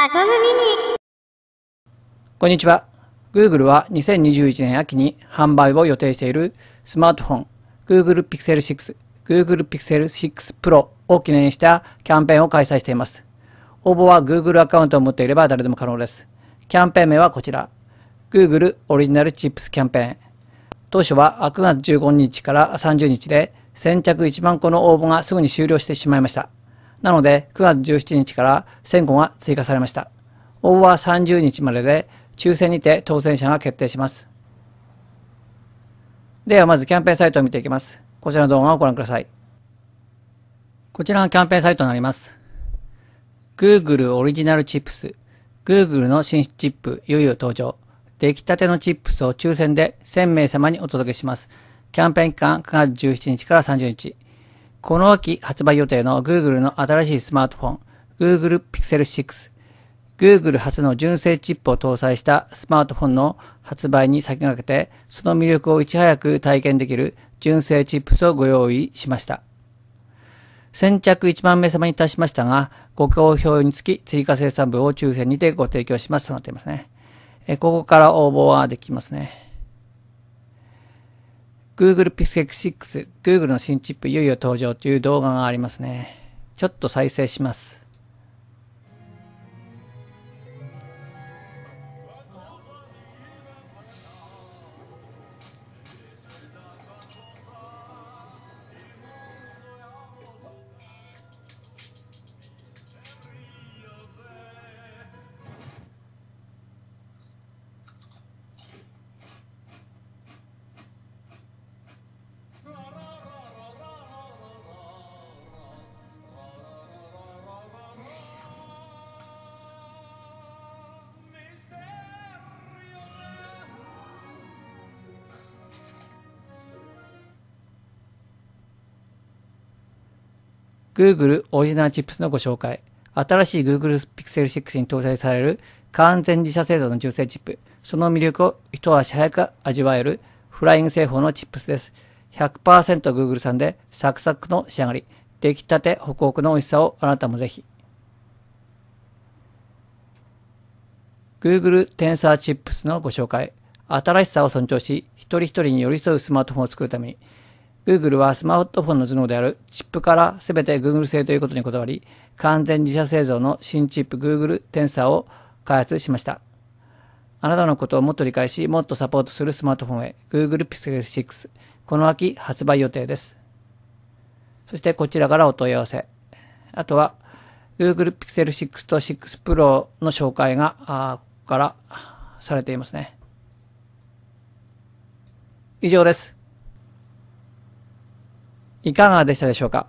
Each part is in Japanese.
アトムミニこんにちは Google は2021年秋に販売を予定しているスマートフォン Google Pixel 6 Google Pixel 6 Pro を記念したキャンペーンを開催しています応募は Google アカウントを持っていれば誰でも可能ですキャンペーン名はこちら Google オリジナルチップスキャンペーン当初は9月15日から30日で先着1万個の応募がすぐに終了してしまいましたなので、9月17日から1000個が追加されました。応募は30日までで、抽選にて当選者が決定します。ではまずキャンペーンサイトを見ていきます。こちらの動画をご覧ください。こちらのキャンペーンサイトになります。Google オリジナルチップス、Google の新チップ、いよいよ登場。出来たてのチップスを抽選で1000名様にお届けします。キャンペーン期間9月17日から30日。この秋発売予定の Google の新しいスマートフォン、Google Pixel 6。Google 初の純正チップを搭載したスマートフォンの発売に先駆けて、その魅力をいち早く体験できる純正チップスをご用意しました。先着1万名様にいたしましたが、ご好評につき追加生産部を抽選にてご提供しますとなっていますね。ここから応募はできますね。Google Pixel 6、Google の新チップいよいよ登場という動画がありますね。ちょっと再生します。Google オリジナルチップスのご紹介。新しい Google Pixel 6に搭載される完全自社製造の純正チップ。その魅力を一足早く味わえるフライング製法のチップスです。100%Google んでサクサクの仕上がり。出来たてホクホクの美味しさをあなたもぜひ。Google Tensor Chips のご紹介。新しさを尊重し、一人一人に寄り添うスマートフォンを作るために、Google はスマートフォンの頭脳であるチップから全て Google 製ということにこだわり、完全自社製造の新チップ Google Tensor を開発しました。あなたのことをもっと理解し、もっとサポートするスマートフォンへ Google Pixel 6、この秋発売予定です。そしてこちらからお問い合わせ。あとは Google Pixel 6と6 Pro の紹介が、あここからされていますね。以上です。いかがでしたでしょうか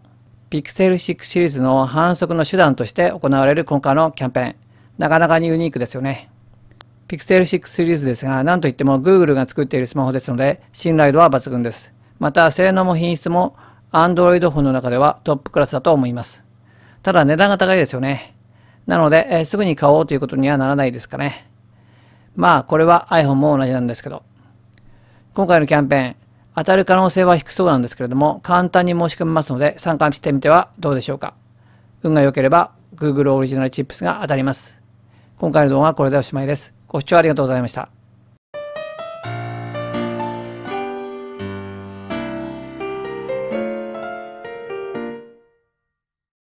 Pixel 6シリーズの反則の手段として行われる今回のキャンペーン。なかなかにユニークですよね。Pixel 6シリーズですが、なんといっても Google が作っているスマホですので、信頼度は抜群です。また、性能も品質も Android フォンの中ではトップクラスだと思います。ただ、値段が高いですよね。なので、えすぐに買おうということにはならないですかね。まあ、これは iPhone も同じなんですけど。今回のキャンペーン、当たる可能性は低そうなんですけれども、簡単に申し込めますので参加してみてはどうでしょうか。運が良ければ Google オリジナルチップスが当たります。今回の動画はこれでおしまいです。ご視聴ありがとうございました。